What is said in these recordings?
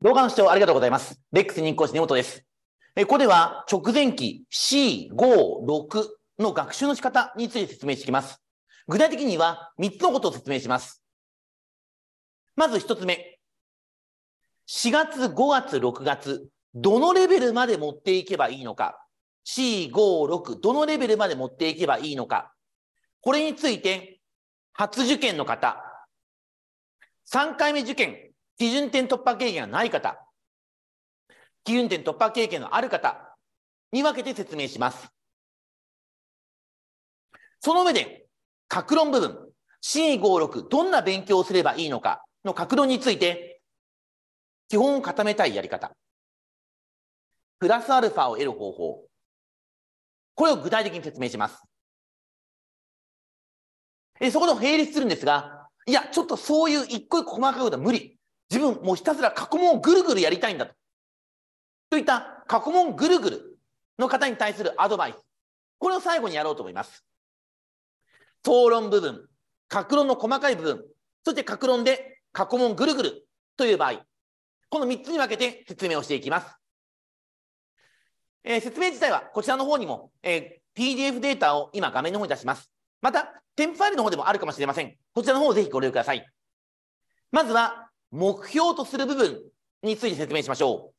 動画の視聴ありがとうございます。レックス認講師根本です。えここでは直前期 C、5、6の学習の仕方について説明していきます。具体的には3つのことを説明します。まず1つ目。4月、5月、6月、どのレベルまで持っていけばいいのか。C、5、6、どのレベルまで持っていけばいいのか。これについて、初受験の方、3回目受験、基準点突破経験がない方、基準点突破経験のある方に分けて説明します。その上で、格論部分、C56、どんな勉強をすればいいのかの格論について、基本を固めたいやり方、プラスアルファを得る方法、これを具体的に説明します。えそこで並立するんですが、いや、ちょっとそういう一個一個細かいことは無理。自分もうひたすら過去問をぐるぐるやりたいんだと。といった過去問ぐるぐるの方に対するアドバイス。これを最後にやろうと思います。討論部分、格論の細かい部分、そして格論で過去問ぐるぐるという場合、この3つに分けて説明をしていきます。えー、説明自体はこちらの方にも、えー、PDF データを今画面の方に出します。また、添付ファイルの方でもあるかもしれません。こちらの方をぜひご利用ください。まずは、目標とする部分について説明しましょう。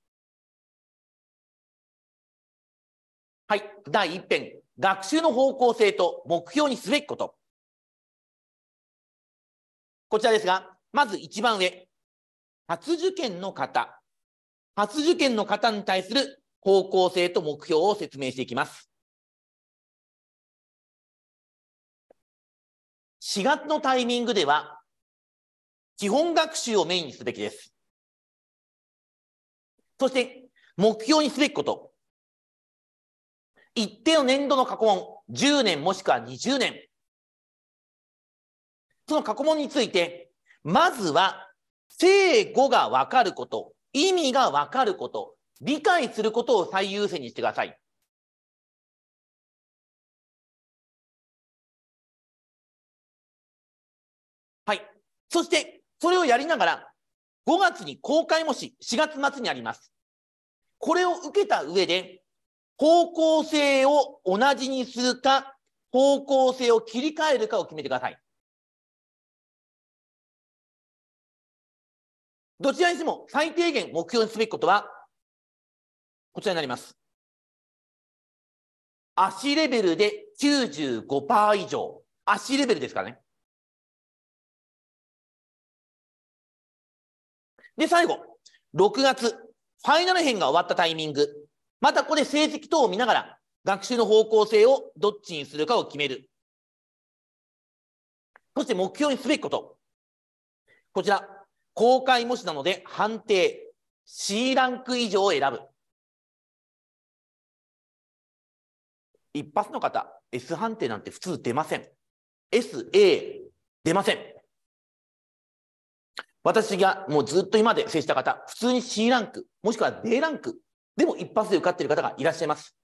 はい。第1編、学習の方向性と目標にすべきこと。こちらですが、まず一番上、初受験の方、初受験の方に対する方向性と目標を説明していきます。4月のタイミングでは、基本学習をメインにすべきです。そして、目標にすべきこと。一定の年度の過去問、10年もしくは20年。その過去問について、まずは、正語がわかること、意味がわかること、理解することを最優先にしてください。はい。そして、それをやりながら、5月に公開もし、4月末にあります。これを受けた上で、方向性を同じにするか、方向性を切り替えるかを決めてください。どちらにしても最低限目標にすべきことは、こちらになります。足レベルで95%以上。足レベルですからね。で、最後、6月、ファイナル編が終わったタイミング。またここで成績等を見ながら、学習の方向性をどっちにするかを決める。そして目標にすべきこと。こちら、公開模試なので判定、C ランク以上を選ぶ。一発の方、S 判定なんて普通出ません。S、A、出ません。私がもうずっと今まで接した方、普通に C ランク、もしくは D ランクでも一発で受かっている方がいらっしゃいます。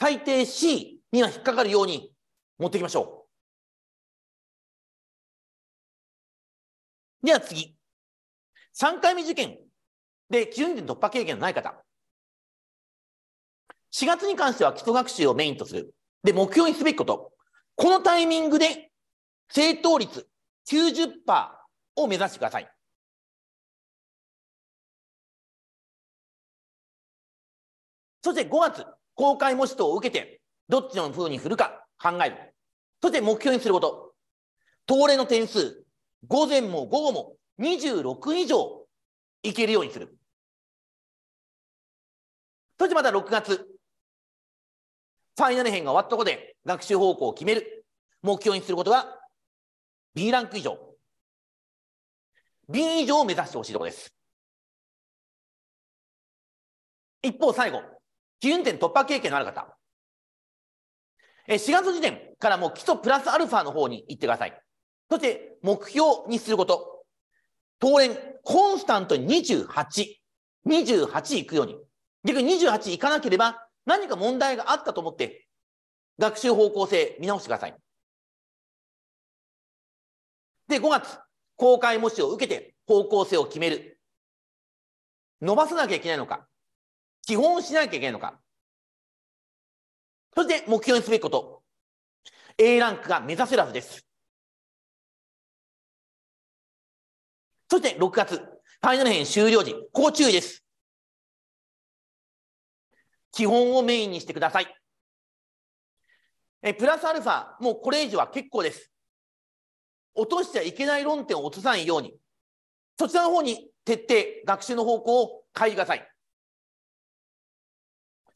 最低 C には引っかかるように持っていきましょう。では次。3回目受験で基準点突破経験のない方。4月に関しては基礎学習をメインとする。で、目標にすべきこと。このタイミングで正答率90%を目指してください。そして5月、公開模試等を受けて、どっちの風に振るか考える。そして目標にすること。東例の点数、午前も午後も26以上いけるようにする。そしてまた6月、ファイナル編が終わったことで学習方向を決める。目標にすることは B ランク以上。B 以上を目指してほしいところです。一方、最後、基準点突破経験のある方。え4月時点からもう基礎プラスアルファの方に行ってください。そして、目標にすること。当然、コンスタントに28、28行くように。逆に28行かなければ、何か問題があったと思って、学習方向性見直してください。で、5月、公開模試を受けて方向性を決める。伸ばさなきゃいけないのか。基本しなきゃいけないのか。そして目標にすべきこと。A ランクが目指せるはずです。そして6月、ファイナル編終了時、ここ注意です。基本をメインにしてください。え、プラスアルファ、もうこれ以上は結構です。落としちゃいけない論点を落とさないように、そちらの方に徹底、学習の方向を変えてください。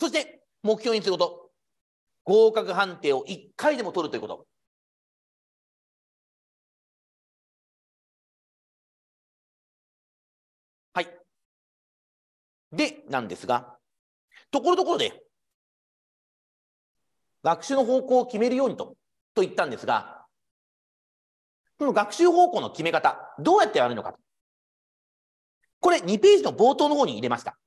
そして、目標にすること。合格判定を1回でも取るということ。はい。で、なんですが、ところどころで、学習の方向を決めるようにと、と言ったんですが、この学習方向の決め方、どうやってやるのか。これ2ページの冒頭の方に入れました。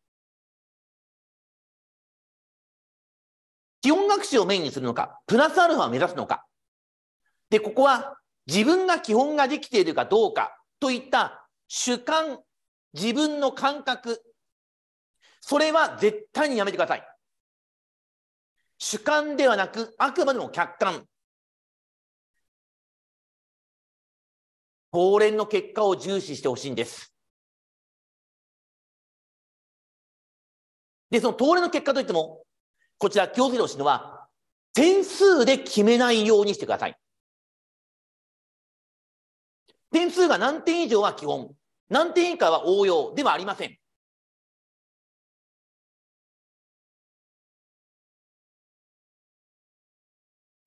基本学習をメインにするのか、プラスアルファを目指すのか。で、ここは自分が基本ができているかどうかといった主観、自分の感覚、それは絶対にやめてください。主観ではなく、あくまでも客観。合連の結果を重視してほしいんです。で、その当連の結果といっても、こちら気をつけてほしいのは、点数で決めないようにしてください。点数が何点以上は基本、何点以下は応用ではありません。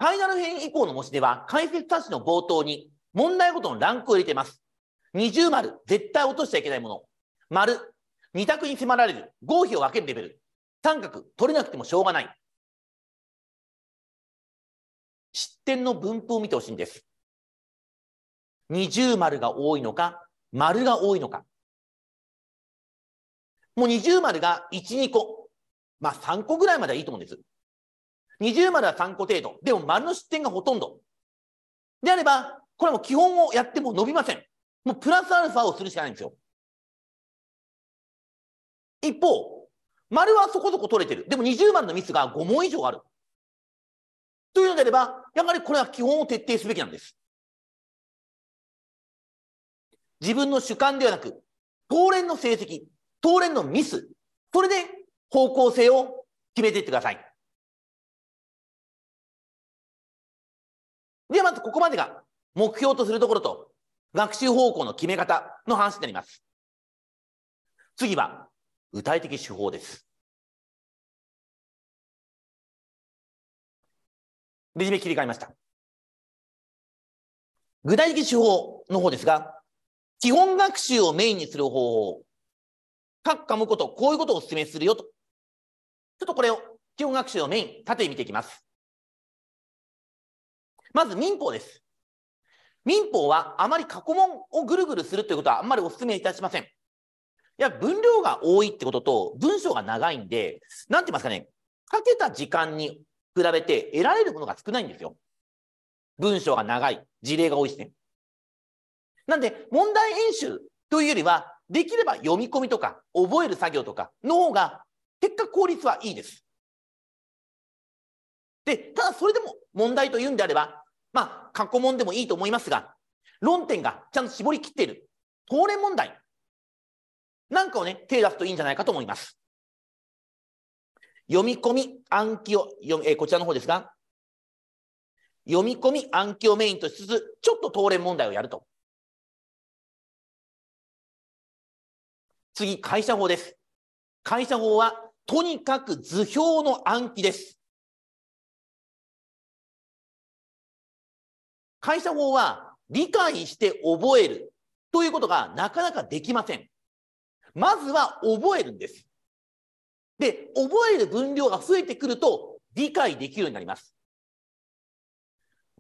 ファイナル編以降の模試では、解説冊子の冒頭に、問題ごとのランクを入れています。二重丸、絶対落としちゃいけないもの。丸、二択に迫られる、合否を分けるレベル。三角、取れなくてもしょうがない。失点の分布を見てほしいんです。二重丸が多いのか、丸が多いのか。もう二重丸が1、2個。まあ3個ぐらいまではいいと思うんです。二重丸は3個程度。でも丸の失点がほとんど。であれば、これもう基本をやっても伸びません。もうプラスアルファをするしかないんですよ。一方、丸はそこそこ取れてる。でも20番のミスが5問以上ある。というのであれば、やはりこれは基本を徹底すべきなんです。自分の主観ではなく、当連の成績、当連のミス、それで方向性を決めていってください。ではまずここまでが目標とするところと学習方向の決め方の話になります。次は具体的手法です。レジュメ切り替えました。具体的手法の方ですが、基本学習をメインにする方法、各科目ことこういうことをお勧めするよと。ちょっとこれを基本学習のメイン、縦に見ていきます。まず民法です。民法はあまり過去問をぐるぐるするということはあんまりお勧めいたしません。いや、分量が多いってことと、文章が長いんで、なんて言いますかね、かけた時間に比べて得られるものが少ないんですよ。文章が長い、事例が多いですね。なんで、問題演習というよりは、できれば読み込みとか、覚える作業とかの方が、結果効率はいいです。で、ただそれでも問題というんであれば、まあ、過去問でもいいと思いますが、論点がちゃんと絞り切っている。当連問題。なんかをね、手出すといいんじゃないかと思います。読み込み、暗記を、読えー、こちらの方ですが、読み込み、暗記をメインとしつつ、ちょっと当連問題をやると。次、会社法です。会社法は、とにかく図表の暗記です。会社法は理解して覚えるということがなかなかできません。まずは覚えるんです。で、覚える分量が増えてくると理解できるようになります。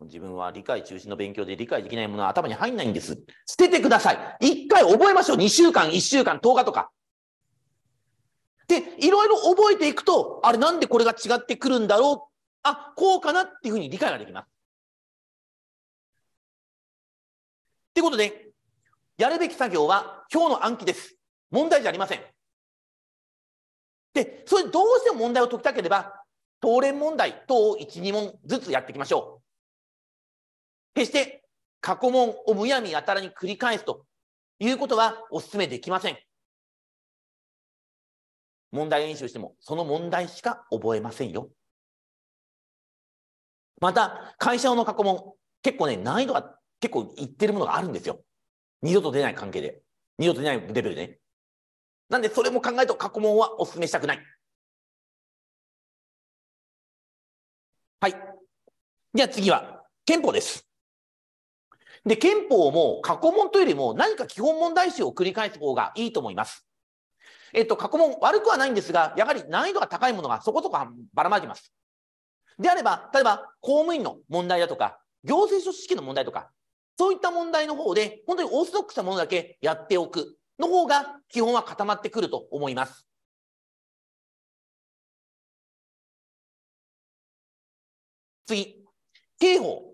自分は理解中心の勉強で理解できないものは頭に入んないんです。捨ててください。一回覚えましょう。2週間、1週間、10日とか。で、いろいろ覚えていくと、あれなんでこれが違ってくるんだろう。あ、こうかなっていうふうに理解ができます。ってことで、やるべき作業は今日の暗記です。問題じゃありません。で、それどうしても問題を解きたければ、当連問題等を1、2問ずつやっていきましょう。決して、過去問をむやみやたらに繰り返すということはお勧めできません。問題演習しても、その問題しか覚えませんよ。また、会社用の過去問、結構ね、難易度が結構言ってるものがあるんですよ。二度と出ない関係で。二度と出ないレベルでね。なんで、それも考えと過去問はお勧めしたくない。はい。じゃあ次は、憲法です。で、憲法も過去問というよりも何か基本問題集を繰り返す方がいいと思います。えっと、過去問悪くはないんですが、やはり難易度が高いものがそこそこばらまいてます。であれば、例えば公務員の問題だとか、行政書士試験の問題とか、そういった問題の方で、本当にオーソドックスなものだけやっておくの方が、基本は固まってくると思います。次、刑法。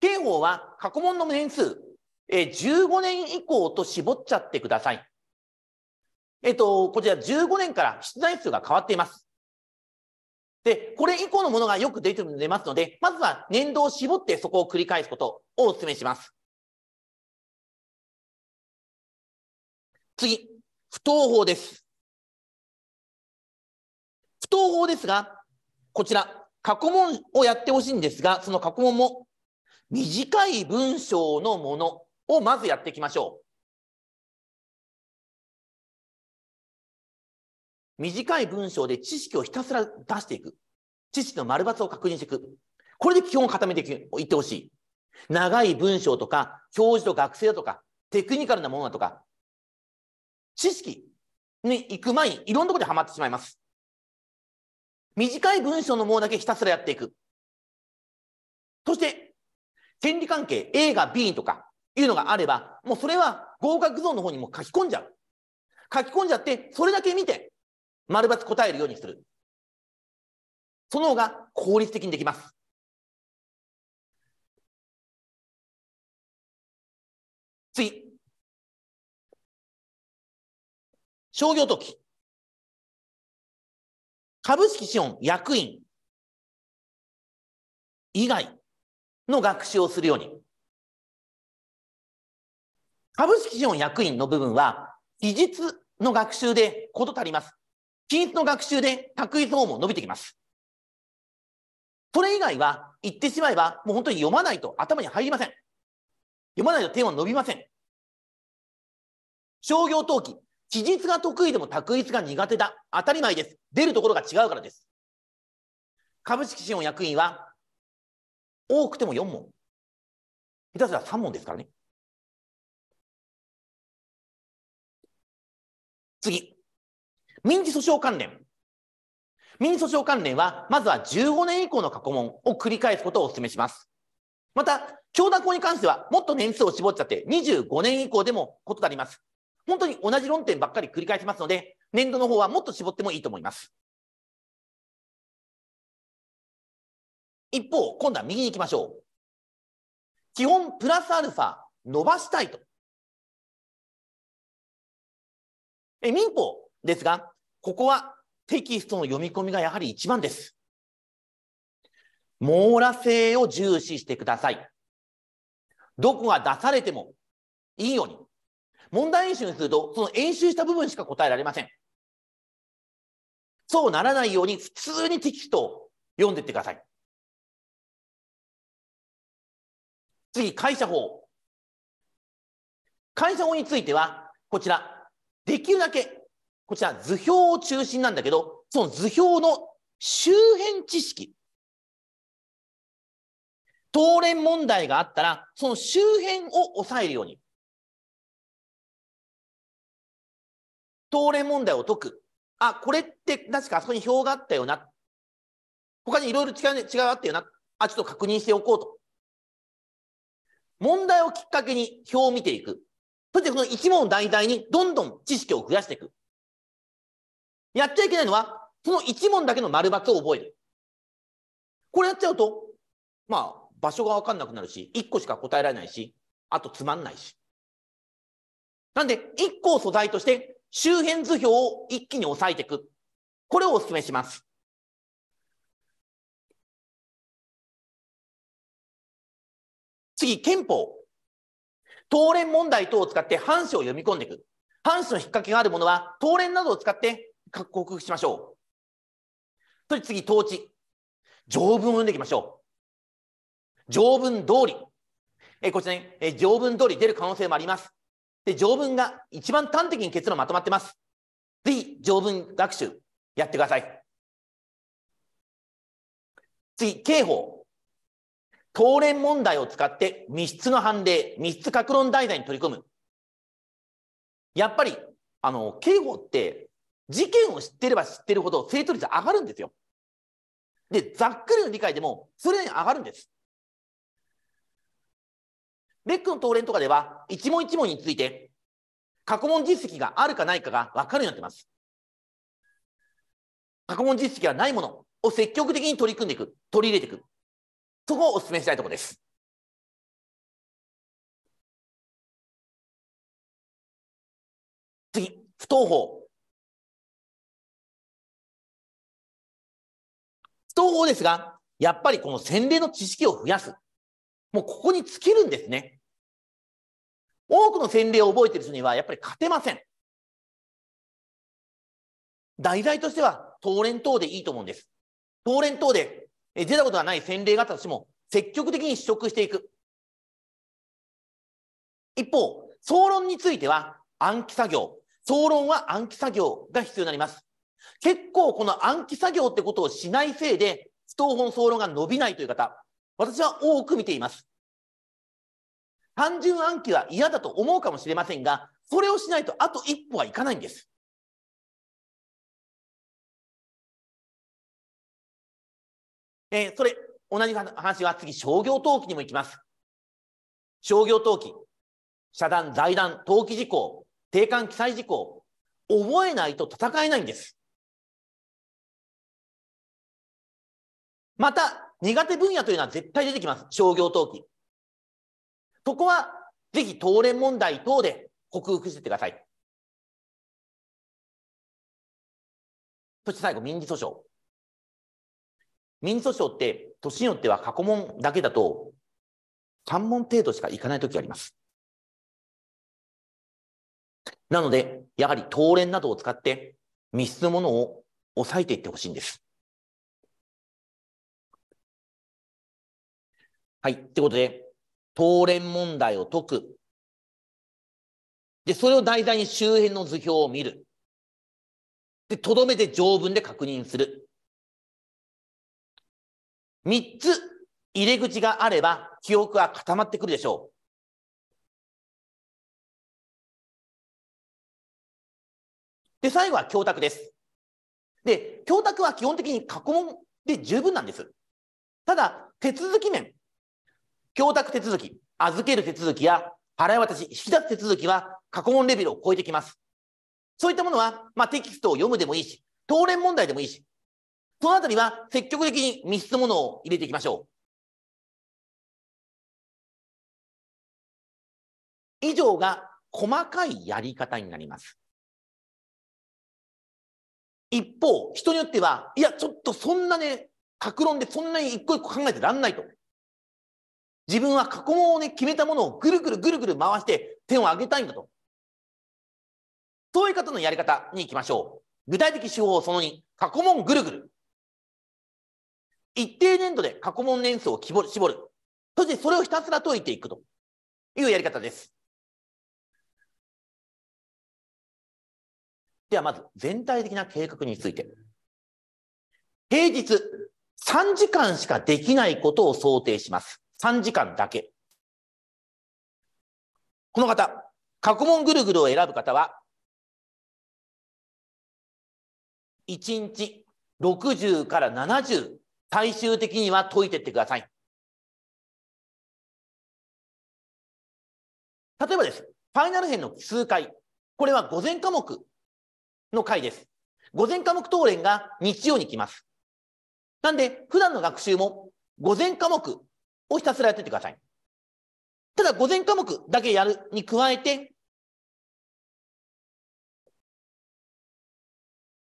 刑法は過去問の年数、え15年以降と絞っちゃってください。えっと、こちら15年から出題数が変わっています。で、これ以降のものがよく出てで、ますので、まずは年度を絞ってそこを繰り返すことをお勧めします。次、不当法です。不当法ですが、こちら、過去問をやってほしいんですが、その過去問も短い文章のものをまずやっていきましょう。短い文章で知識をひたすら出していく。知識の丸抜を確認していく。これで基本を固めていってほしい。長い文章とか、教授と学生だとか、テクニカルなものだとか、知識に行く前にいろんなところでハマってしまいます。短い文章のものだけひたすらやっていく。そして、権利関係 A が B とかいうのがあれば、もうそれは合格ゾーンの方にも書き込んじゃう。書き込んじゃって、それだけ見て、丸抜答えるようにする。その方が効率的にできます。次。商業登記。株式資本役員以外の学習をするように。株式資本役員の部分は、技術の学習で事足ります。均一の学習で確率法も伸びてきます。それ以外は言ってしまえばもう本当に読まないと頭に入りません。読まないと点は伸びません。商業登記、記述が得意でも択一が苦手だ。当たり前です。出るところが違うからです。株式資本役員は多くても4問。下手すら3問ですからね。次。民事訴訟関連。民事訴訟関連は、まずは15年以降の過去問を繰り返すことをお勧めします。また、教団法に関しては、もっと年数を絞っちゃって、25年以降でも異なります。本当に同じ論点ばっかり繰り返しますので、年度の方はもっと絞ってもいいと思います。一方、今度は右に行きましょう。基本プラスアルファ伸ばしたいと。え民法ですが、ここはテキストの読み込みがやはり一番です。網羅性を重視してください。どこが出されてもいいように。問題演習にすると、その演習した部分しか答えられません。そうならないように、普通にテキストを読んでいってください。次、会社法。会社法については、こちら、できるだけこちら図表を中心なんだけど、その図表の周辺知識。当連問題があったら、その周辺を抑えるように。当連問題を解く。あ、これって確かあそこに表があったよな。他にいろいろ違う、違うあったよな。あ、ちょっと確認しておこうと。問題をきっかけに表を見ていく。そしてこの一問題材にどんどん知識を増やしていく。やっちゃいけないのは、その1問だけの丸抜を覚える。これやっちゃうと、まあ、場所が分かんなくなるし、1個しか答えられないし、あとつまんないし。なんで、1個を素材として周辺図表を一気に押さえていく。これをお勧めします。次、憲法。当連問題等を使って半紙を読み込んでいく。半紙の引っ掛けがあるものは、当連などを使って格好しましょう。それ次、統治。条文を読んでいきましょう。条文通り。えこちらに、え条文通り出る可能性もあります。で、条文が一番端的に結論まとまってます。ぜひ、条文学習やってください。次、刑法。当連問題を使って密室の判例、密室格論題材に取り組む。やっぱり、あの、刑法って事件を知ってれば知ってるほど正答率上がるんですよ。で、ざっくりの理解でも、それに上がるんです。レックの答練とかでは、一問一問について、過去問実績があるかないかが分かるようになってます。過去問実績がないものを積極的に取り組んでいく、取り入れていく。そこをお勧めしたいところです。次、不登法。東方ですが、やっぱりこの洗礼の知識を増やす。もうここに尽きるんですね。多くの洗礼を覚えてる人にはやっぱり勝てません。題材としては、東連等でいいと思うんです。東連等で出たことがない洗礼があったとしても、積極的に試食していく。一方、総論については暗記作業。総論は暗記作業が必要になります。結構この暗記作業ってことをしないせいで、不当本総論が伸びないという方、私は多く見ています。単純暗記は嫌だと思うかもしれませんが、それをしないとあと一歩はいかないんです。えー、それ、同じ話は次、商業登記にも行きます。商業登記、社団、財団、登記事項、定款記載事項、覚えないと戦えないんです。また、苦手分野というのは絶対出てきます。商業登記。そこは、ぜひ、当連問題等で克服しててください。そして最後、民事訴訟。民事訴訟って、年によっては過去問だけだと、3問程度しかいかないときがあります。なので、やはり、当連などを使って、密室のものを抑えていってほしいんです。はい。ってことで、当連問題を解く。で、それを題材に周辺の図表を見る。で、とどめて条文で確認する。三つ入れ口があれば記憶は固まってくるでしょう。で、最後は教託です。で、教託は基本的に過去問で十分なんです。ただ、手続き面、供託手続き、預ける手続きや払い渡し、引き出す手続きは過去問レベルを超えてきます。そういったものは、まあ、テキストを読むでもいいし、当連問題でもいいし、そのあたりは積極的に密室ものを入れていきましょう。以上が細かいやり方になります。一方、人によっては、いや、ちょっとそんなね、格論でそんなに一個一個考えてらんないと。自分は過去問をね、決めたものをぐるぐるぐるぐる回して点を上げたいんだと。そういう方のやり方に行きましょう。具体的手法その2、過去問ぐるぐる。一定年度で過去問年数を絞る。絞るそしてそれをひたすら解いていくというやり方です。ではまず全体的な計画について。平日3時間しかできないことを想定します。3時間だけ。この方、過去問ぐるぐるを選ぶ方は、1日60から70、最終的には解いていってください。例えばです。ファイナル編の数回。これは午前科目の回です。午前科目当連が日曜に来ます。なんで、普段の学習も午前科目をひたすらやってってください。ただ、午前科目だけやるに加えて、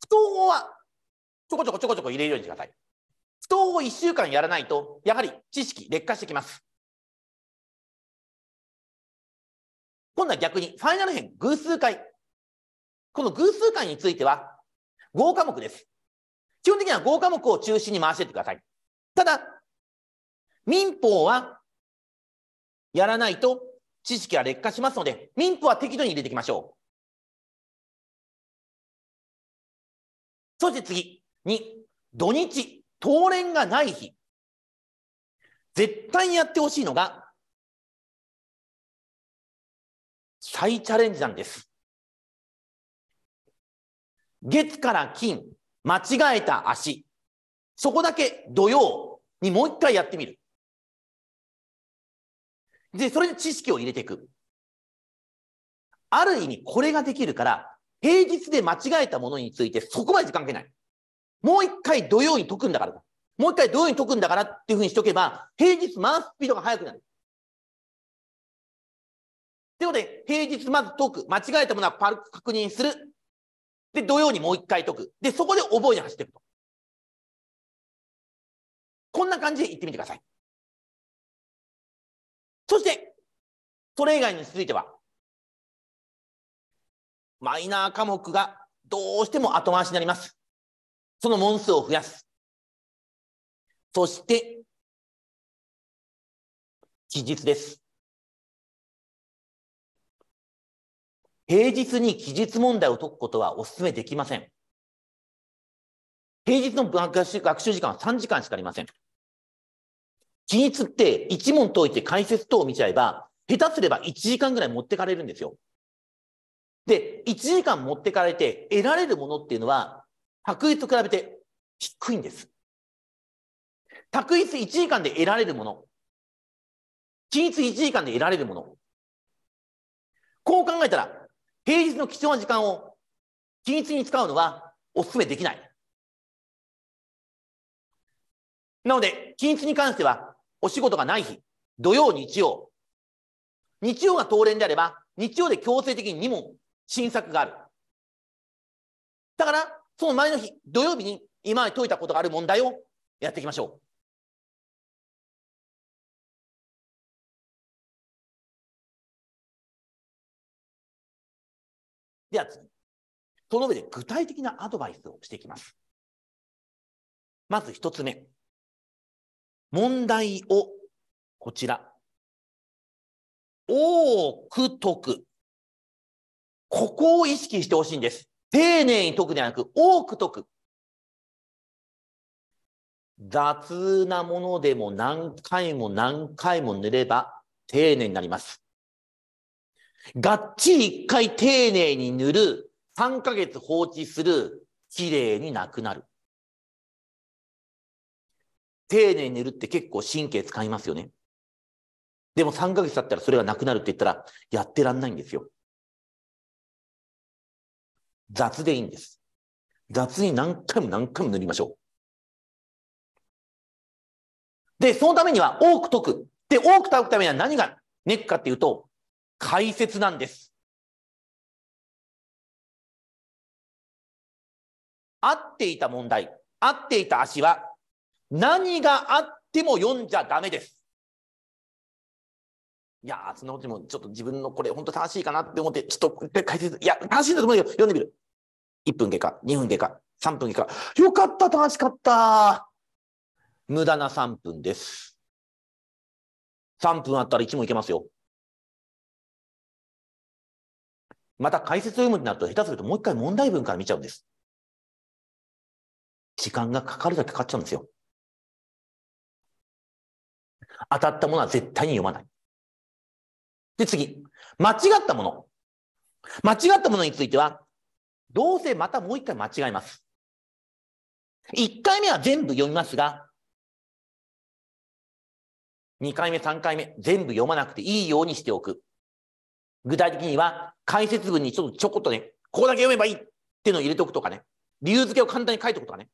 不登校はちょこちょこちょこちょこ入れるようにしてください。不登校1週間やらないと、やはり知識劣化してきます。今度は逆に、ファイナル編偶数回。この偶数回については、合科目です。基本的には合科目を中心に回していってください。ただ、民法はやらないと知識は劣化しますので、民法は適度に入れていきましょう。そして次、2、土日、当連がない日。絶対やってほしいのが、再チャレンジなんです。月から金、間違えた足。そこだけ土曜にもう一回やってみる。で、それで知識を入れていく。ある意味これができるから、平日で間違えたものについてそこまで時間かけない。もう一回土曜に解くんだから。もう一回土曜に解くんだからっていうふうにしとけば、平日回すスピードが速くなる。ということで、平日まず解く。間違えたものはルク確認する。で、土曜にもう一回解く。で、そこで覚えに走っていくと。こんな感じで行ってみてください。そして、それ以外については、マイナー科目がどうしても後回しになります。その問数を増やす。そして、期日です。平日に期日問題を解くことはお勧めできません。平日の学習時間は3時間しかありません。均一って一問解いて解説等を見ちゃえば、下手すれば1時間ぐらい持ってかれるんですよ。で、1時間持ってかれて得られるものっていうのは、卓越と比べて低いんです。卓越1時間で得られるもの。均一1時間で得られるもの。こう考えたら、平日の貴重な時間を均一に使うのはお勧めできない。なので、均一に関しては、お仕事がない日、土曜、日曜。日曜が当連であれば、日曜で強制的に2問、新作がある。だから、その前の日、土曜日に今まで解いたことがある問題をやっていきましょう。では次。その上で具体的なアドバイスをしていきます。まず一つ目。問題を、こちら、多く解く。ここを意識してほしいんです。丁寧に解くではなく、多く解く。雑なものでも何回も何回も塗れば丁寧になります。がっちり一回丁寧に塗る、3ヶ月放置する、綺麗になくなる。丁寧に寝るって結構神経使いますよね。でも3ヶ月経ったらそれがなくなるって言ったら、やってらんないんですよ。雑でいいんです。雑に何回も何回も塗りましょう。で、そのためには多く解く。で、多く解くためには何がネックかっていうと、解説なんです。合っていた問題、合っていた足は何があっても読んじゃダメです。いやそんなこともちょっと自分のこれ本当正しいかなって思って、ちょっと解説、いや、正しいんだと思うけど、読んでみる。1分経過、2分経過、3分経過。よかった、正しかった。無駄な3分です。3分あったら1問いけますよ。また解説を読むとなると、下手するともう一回問題文から見ちゃうんです。時間がかかるだけかかっちゃうんですよ。当たったものは絶対に読まない。で、次。間違ったもの。間違ったものについては、どうせまたもう一回間違えます。一回目は全部読みますが、二回目、三回目、全部読まなくていいようにしておく。具体的には、解説文にちょっとちょこっとね、ここだけ読めばいいっていうのを入れておくとかね、理由付けを簡単に書いておくとかね、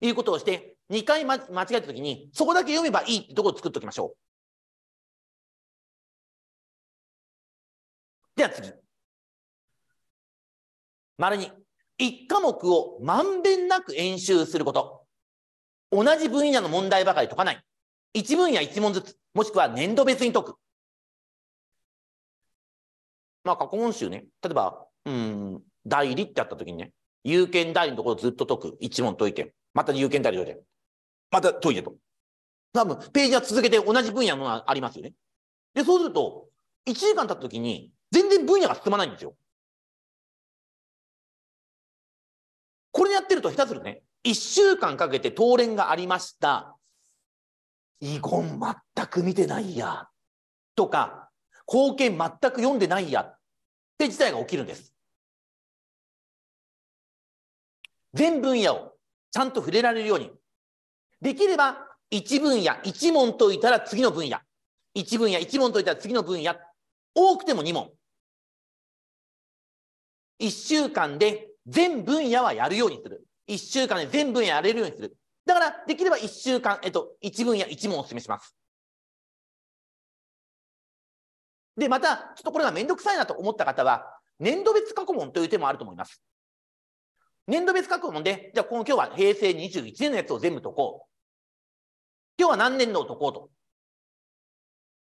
いうことをして、2回、間違えた時に、そこだけ読めばいいってとこを作っておきましょう。では次。丸に1科目をまんべんなく演習すること。同じ分野の問題ばかり解かない。1分野1問ずつ、もしくは年度別に解く。まあ、過去問集ね。例えば、うん、代理ってあった時にね、有権代理のところずっと解く。1問解いて。また有権代理解いて。また解いてと。多分、ページは続けて同じ分野のがありますよね。で、そうすると、1時間経った時に、全然分野が進まないんですよ。これやってると、下手するね、1週間かけて当連がありました。遺言全く見てないや。とか、貢献全く読んでないや。って事態が起きるんです。全分野をちゃんと触れられるように、できれば一分野一問解いたら次の分野一分野一問解いたら次の分野多くても2問1週間で全分野はやるようにする1週間で全分野やれるようにするだからできれば1週間、えっと、1分野1問お勧めしますでまたちょっとこれが面倒くさいなと思った方は年度別過去問という手もあると思います年度別過去問でじゃあ今日は平成21年のやつを全部解こう今日は何年度を解こうと。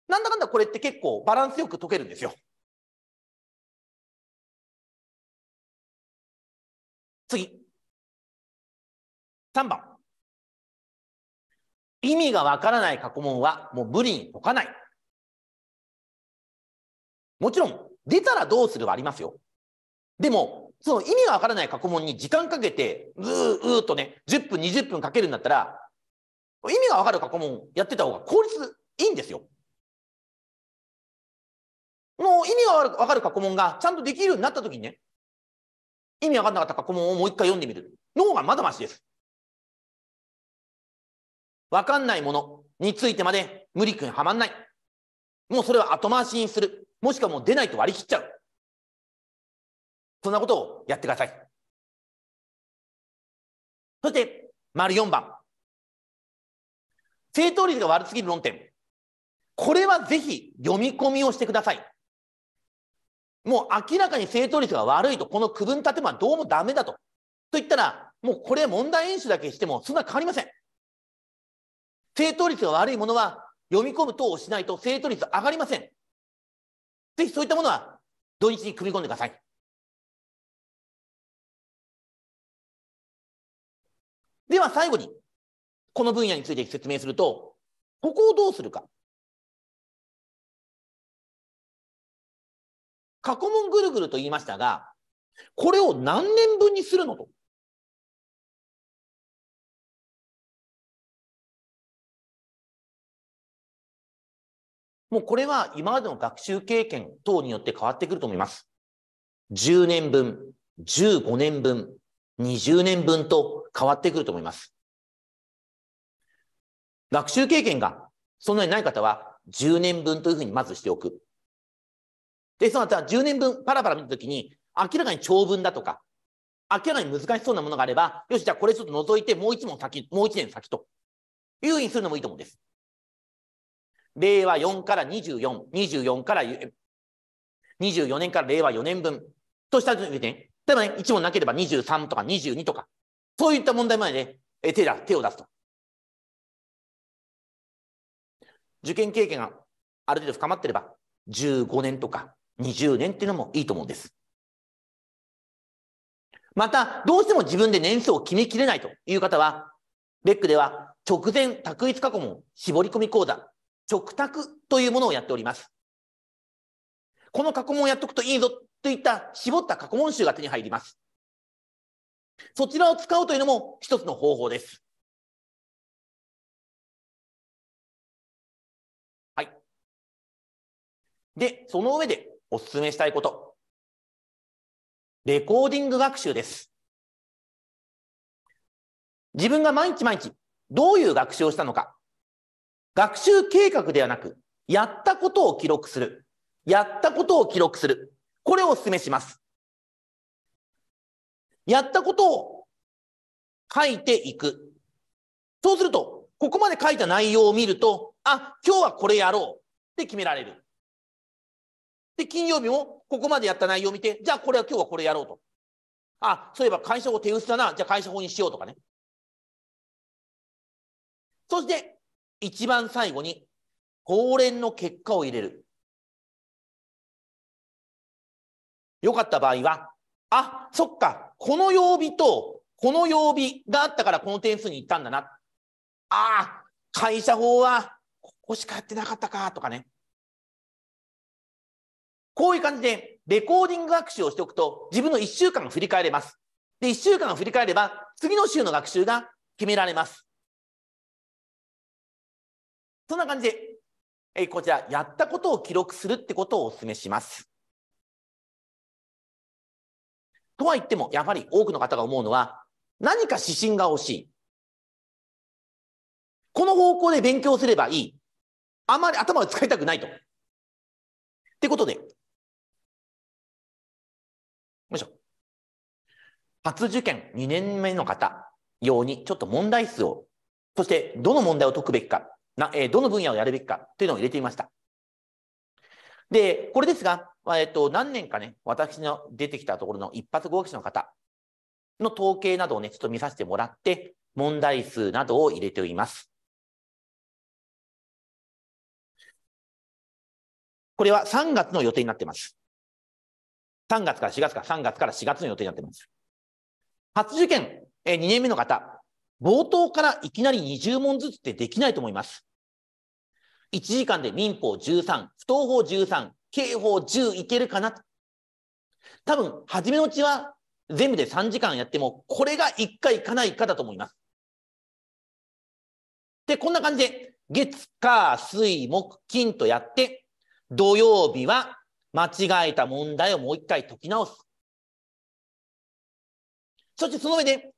なんだかんだこれって結構バランスよく解けるんですよ。次。3番。意味がわからない過去問はもう無理に解かない。もちろん、出たらどうするはありますよ。でも、その意味がわからない過去問に時間かけて、うーうーとね、10分、20分かけるんだったら、意味がわかる過去問やってた方が効率いいんですよ。もう意味がわかる過去問がちゃんとできるようになった時にね、意味わかんなかった過去問をもう一回読んでみる。脳がまだましです。わかんないものについてまで無理くんはまんない。もうそれは後回しにする。もしくはもう出ないと割り切っちゃう。そんなことをやってください。そして、丸4番。正答率が悪すぎる論点。これはぜひ読み込みをしてください。もう明らかに正答率が悪いと、この区分立てはどうもダメだと。と言ったら、もうこれ問題演習だけしてもそんな変わりません。正答率が悪いものは読み込む等をしないと正答率上がりません。ぜひそういったものは土日に組み込んでください。では最後にこの分野について説明すると、ここをどうするか。過去問ぐるぐると言いましたが、これを何年分にするのと。もうこれは今までの学習経験等によって変わってくると思います。10年分、15年分、20年分と変わってくると思います。学習経験がそんなにない方は10年分というふうにまずしておく。で、その後は10年分パラパラ見たときに、明らかに長文だとか、明らかに難しそうなものがあれば、よし、じゃあこれちょっと除いて、もう1問先、もう1年先というふうにするのもいいと思うんです。令和4から24、24から、24年から令和4年分とした上で、ね、例えばね、1問なければ23とか22とか、そういった問題まで、ね、手だ手を出すと受験経験がある程度深まってれば、15年とか20年っていうのもいいと思うんです。また、どうしても自分で年数を決めきれないという方は、ベックでは直前択一過去問絞り込み講座、直択というものをやっております。この過去問をやっとくといいぞといった絞った過去問集が手に入ります。そちらを使うというのも一つの方法です。で、その上でお勧めしたいこと。レコーディング学習です。自分が毎日毎日どういう学習をしたのか。学習計画ではなく、やったことを記録する。やったことを記録する。これをお勧めします。やったことを書いていく。そうすると、ここまで書いた内容を見ると、あ、今日はこれやろうって決められる。で、金曜日もここまでやった内容を見て、じゃあこれは今日はこれやろうと。あ、そういえば会社法手薄だな、じゃあ会社法にしようとかね。そして、一番最後に、法連の結果を入れる。よかった場合は、あ、そっか、この曜日とこの曜日があったからこの点数に行ったんだな。ああ、会社法はここしかやってなかったかとかね。こういう感じでレコーディング学習をしておくと自分の1週間を振り返れます。で、1週間を振り返れば次の週の学習が決められます。そんな感じで、えこちら、やったことを記録するってことをお勧めします。とは言っても、やはり多くの方が思うのは、何か指針が欲しい。この方向で勉強すればいい。あまり頭を使いたくないと。ってことで、初受験2年目の方用にちょっと問題数を、そしてどの問題を解くべきか、なえー、どの分野をやるべきかというのを入れてみました。で、これですが、えっと、何年かね、私の出てきたところの一発合格者の方の統計などをね、ちょっと見させてもらって、問題数などを入れております。これは3月の予定になってます。3月から4月か、3月から4月の予定になってます。初受験、えー、2年目の方、冒頭からいきなり20問ずつってできないと思います。1時間で民法13、不当法13、刑法10いけるかな多分、初めのうちは全部で3時間やっても、これが1回いかないかだと思います。で、こんな感じで、月、火、水、木、金とやって、土曜日は間違えた問題をもう1回解き直す。そしてその上で、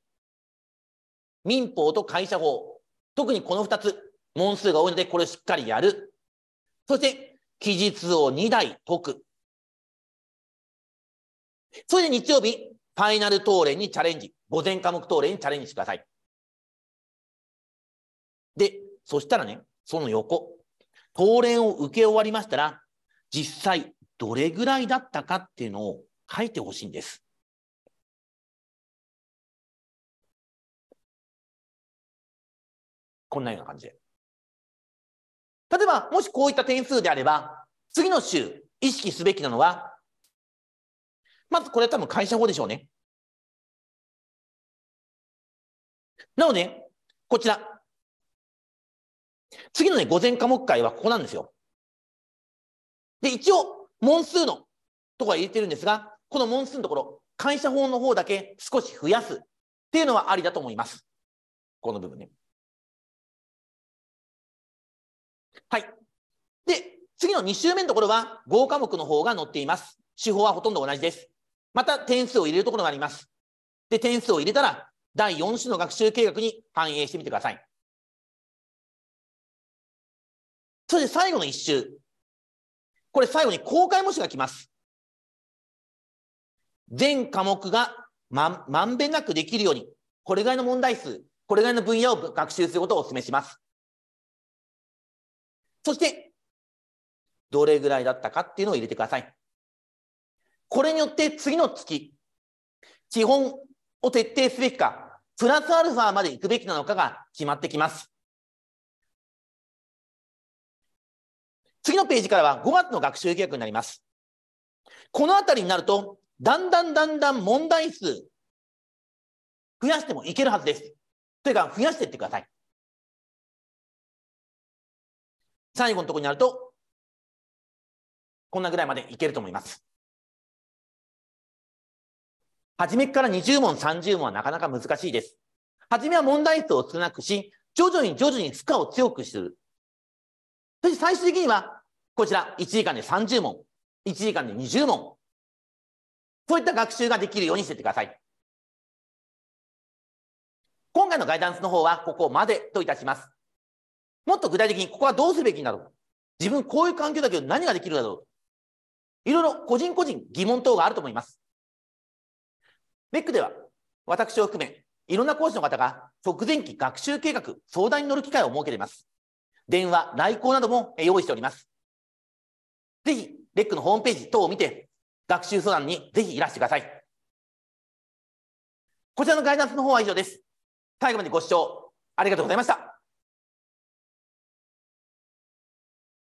民法と会社法、特にこの2つ、問数が多いので、これをしっかりやる。そして、期日を2台解く。それで日曜日、ファイナル答練にチャレンジ。午前科目答練にチャレンジしてください。で、そしたらね、その横、答練を受け終わりましたら、実際どれぐらいだったかっていうのを書いてほしいんです。こんなような感じで。例えば、もしこういった点数であれば、次の週、意識すべきなのは、まずこれは多分会社法でしょうね。なので、こちら。次のね、午前科目会はここなんですよ。で、一応、問数のとこは入れてるんですが、この問数のところ、会社法の方だけ少し増やすっていうのはありだと思います。この部分ね。はい。で、次の2週目のところは5科目の方が載っています。手法はほとんど同じです。また点数を入れるところがあります。で、点数を入れたら第4種の学習計画に反映してみてください。そして最後の1週。これ最後に公開模試が来ます。全科目がままんべんなくできるように、これぐらいの問題数、これぐらいの分野を学習することをお勧めします。そして、どれぐらいだったかっていうのを入れてください。これによって次の月、基本を徹底すべきか、プラスアルファまで行くべきなのかが決まってきます。次のページからは5月の学習計画になります。このあたりになると、だんだんだんだん問題数、増やしてもいけるはずです。というか、増やしていってください。最後のとこになると、こんなぐらいまでいけると思います。初めから20問、30問はなかなか難しいです。初めは問題数を少なくし、徐々に徐々に負荷を強くする。そして最終的には、こちら、1時間で30問、1時間で20問。そういった学習ができるようにしててください。今回のガイダンスの方はここまでといたします。もっと具体的にここはどうすべきなのか。自分こういう環境だけど何ができるだろういろいろ個人個人疑問等があると思います。ベックでは私を含めいろんな講師の方が直前期学習計画相談に乗る機会を設けています。電話、来校なども用意しております。ぜひ、レックのホームページ等を見て、学習相談にぜひいらしてください。こちらのガイダンスの方は以上です。最後までご視聴ありがとうございました。